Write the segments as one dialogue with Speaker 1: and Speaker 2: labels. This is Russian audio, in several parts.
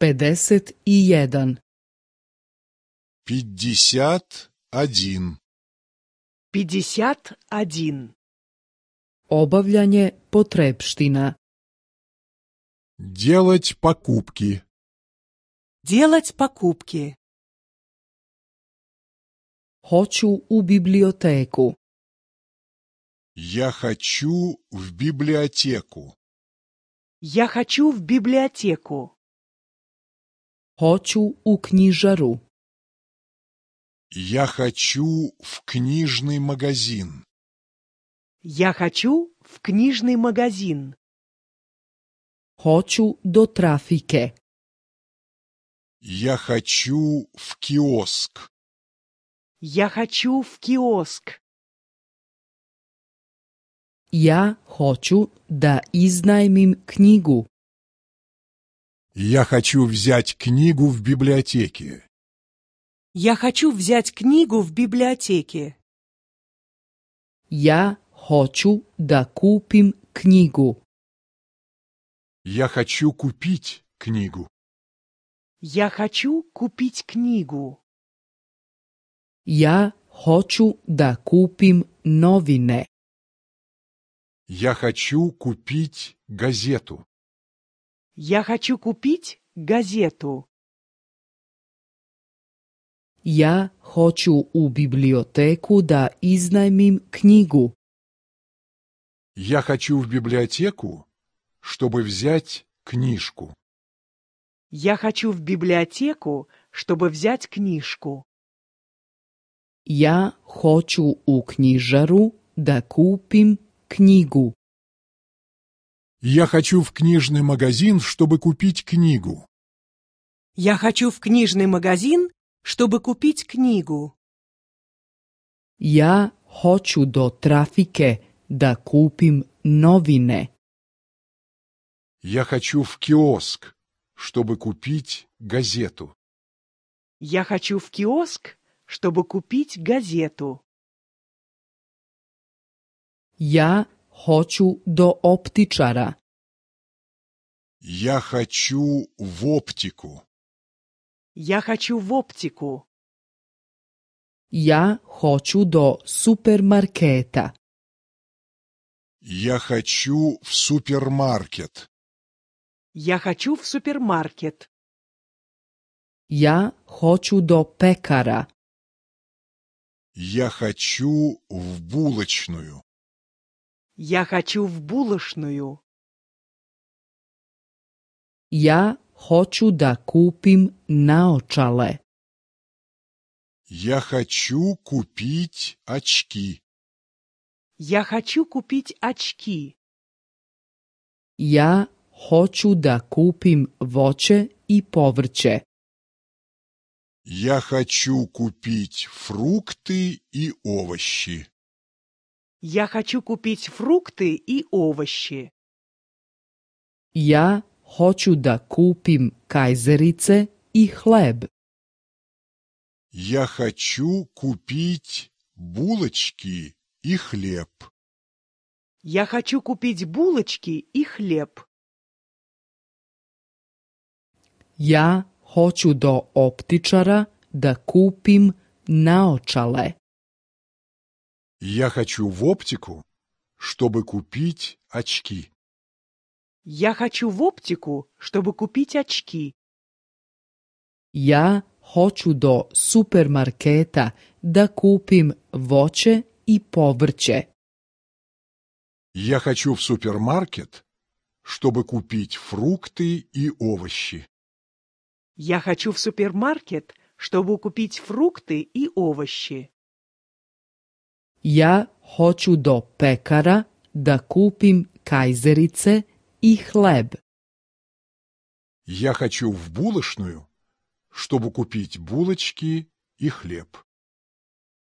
Speaker 1: Пятьдесят и один. Пятьдесят один. Пятьдесят один. Обавляне потребштина. Делать покупки. Делать покупки. Хочу у библиотеку. Я
Speaker 2: хочу
Speaker 1: в библиотеку. Я хочу в библиотеку. Хочу у книжару. Я хочу в книжный магазин. Я хочу в книжный магазин. Хочу до трафике.
Speaker 3: Я хочу в киоск.
Speaker 1: Я хочу в киоск. Я хочу да изнајмим книгу.
Speaker 3: Я хочу взять книгу в библиотеке.
Speaker 1: Я хочу взять
Speaker 2: книгу в библиотеке.
Speaker 3: Я хочу да
Speaker 1: купим книгу. Я хочу купить книгу. Я хочу купить книгу. Я хочу да купим новине.
Speaker 3: Я хочу купить газету. Я хочу купить
Speaker 1: газету. Я хочу у библиотеку да iznajmim книгу.
Speaker 3: Я хочу в библиотеку, чтобы взять книжку.
Speaker 2: Я хочу в библиотеку, чтобы взять книжку.
Speaker 3: Я хочу у книжару да купим книгу. Я хочу в книжный магазин, чтобы купить книгу.
Speaker 2: Я хочу в книжный магазин, чтобы купить книгу.
Speaker 1: Я хочу до трафике да купим новине.
Speaker 3: Я хочу в киоск, чтобы купить газету.
Speaker 2: Я хочу в киоск, чтобы купить газету.
Speaker 1: Я Хочу до оптичара. Я хочу в оптику. Я хочу в оптику. Я хочу до супермаркета.
Speaker 3: Я хочу в супермаркет.
Speaker 2: Я хочу в супермаркет.
Speaker 1: Я хочу до пекара. Я хочу в булочную. Я хочу в булочную. Ja hoću da kupim naočale.
Speaker 3: Я хочу купить очки. Я хочу купить
Speaker 1: очки. Ja hoću da kupim voće
Speaker 3: и поврче. Я хочу купить фрукты и овощи.
Speaker 2: Я хочу купить фрукты и овощи.
Speaker 1: Я хочу да купим кайзерице и хлеб.
Speaker 3: Я хочу купить булочки и хлеб.
Speaker 2: Я хочу купить булочки и хлеб.
Speaker 1: Я хочу до оптичара да купим наочале.
Speaker 3: Я хочу в оптику, чтобы
Speaker 2: купить очки. Я хочу в оптику, чтобы купить
Speaker 1: очки. Ja hoću do supermarketa da kupim voće и поврче.
Speaker 3: Я хочу в супермаркет, чтобы купить фрукты и овощи.
Speaker 2: Я хочу в супермаркет, чтобы купить фрукты и овощи.
Speaker 1: Ja hoću do pekara da kupim kajzerice и хлеб.
Speaker 3: Я хочу в булочную, чтобы купить булочки и хлеб.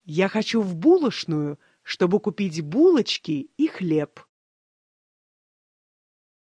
Speaker 3: Я хочу в булочную, чтобы купить булочки и хлеб.